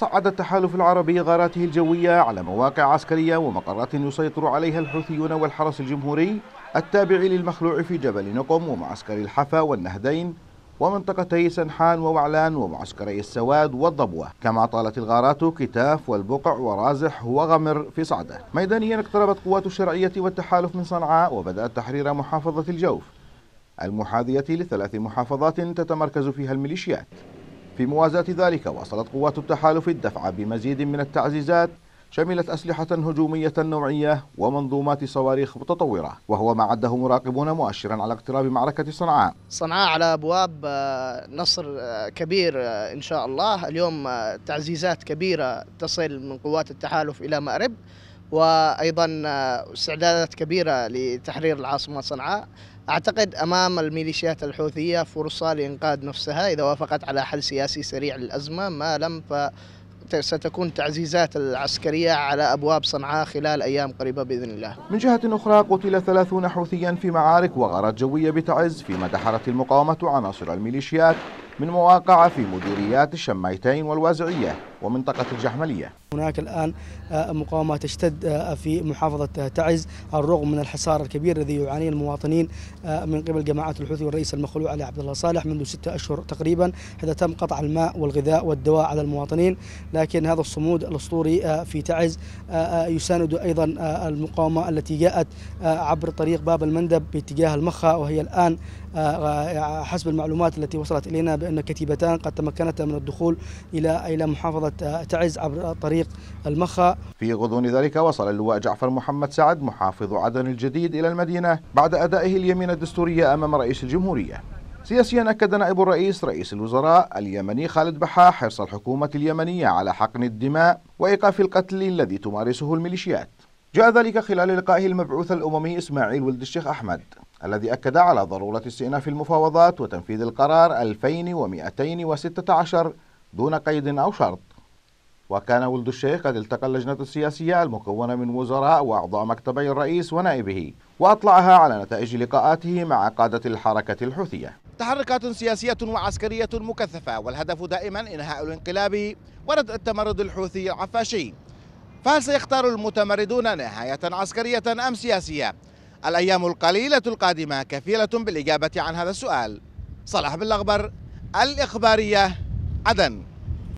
صعد التحالف العربي غاراته الجوية على مواقع عسكرية ومقرات يسيطر عليها الحوثيون والحرس الجمهوري التابع للمخلوع في جبل نقم ومعسكر الحفا والنهدين ومنطقتي سنحان ووعلان ومعسكري السواد والضبوة كما طالت الغارات كتاف والبقع ورازح وغمر في صعدة ميدانيا اقتربت قوات الشرعية والتحالف من صنعاء وبدأت تحرير محافظة الجوف المحاذية لثلاث محافظات تتمركز فيها الميليشيات في موازاة ذلك واصلت قوات التحالف الدفع بمزيد من التعزيزات شملت أسلحة هجومية نوعية ومنظومات صواريخ متطورة وهو ما عده مراقبون مؤشرا على اقتراب معركة صنعاء صنعاء على أبواب آه، نصر آه، كبير آه، إن شاء الله اليوم تعزيزات كبيرة تصل من قوات التحالف إلى مأرب وايضا آه، استعدادات كبيره لتحرير العاصمه صنعاء اعتقد امام الميليشيات الحوثيه فرصه لانقاذ نفسها اذا وافقت على حل سياسي سريع للازمه ما لم ف ستكون تعزيزات العسكرية على أبواب صنعاء خلال أيام قريبة بإذن الله من جهة أخرى قتل ثلاثون حوثيا في معارك وغارات جوية بتعز فيما دحرت المقاومة عناصر الميليشيات من مواقع في مديريات الشمايتين والوازعية ومنطقة الجحملية هناك الآن آه، مقاومة تشتد آه، في محافظة آه، تعز الرغم من الحصار الكبير الذي يعانيه المواطنين من قبل جماعات الحوثي والرئيس المخلوع علي عبد الله صالح منذ ستة أشهر تقريبا حتى تم قطع الماء والغذاء والدواء على المواطنين لكن هذا الصمود الأسطوري في تعز يساند أيضا المقاومة التي جاءت عبر طريق باب المندب باتجاه المخا وهي الآن حسب المعلومات التي وصلت إلينا أن كتيبتان قد تمكنتا من الدخول إلى إلى محافظة آه، تعز عبر طريق المخا في غضون ذلك وصل اللواء جعفر محمد سعد محافظ عدن الجديد إلى المدينة بعد أدائه اليمين الدستورية أمام رئيس الجمهورية سياسيا أكد نائب الرئيس رئيس الوزراء اليمني خالد بحا حرص الحكومة اليمنية على حقن الدماء وإيقاف القتل الذي تمارسه الميليشيات جاء ذلك خلال لقائه المبعوث الأممي إسماعيل ولد الشيخ أحمد الذي أكد على ضرورة استئناف المفاوضات وتنفيذ القرار 2216 دون قيد أو شرط وكان ولد الشيخ قد التقى اللجنة السياسية المكونة من وزراء وأعضاء مكتبي الرئيس ونائبه وأطلعها على نتائج لقاءاته مع قادة الحركة الحوثية تحركات سياسية وعسكرية مكثفة والهدف دائما إنهاء الانقلاب وردء التمرد الحوثي العفاشي فهل سيختار المتمردون نهاية عسكرية أم سياسية؟ الأيام القليلة القادمة كفيلة بالإجابة عن هذا السؤال صلاح بالأخبار الإخبارية عدن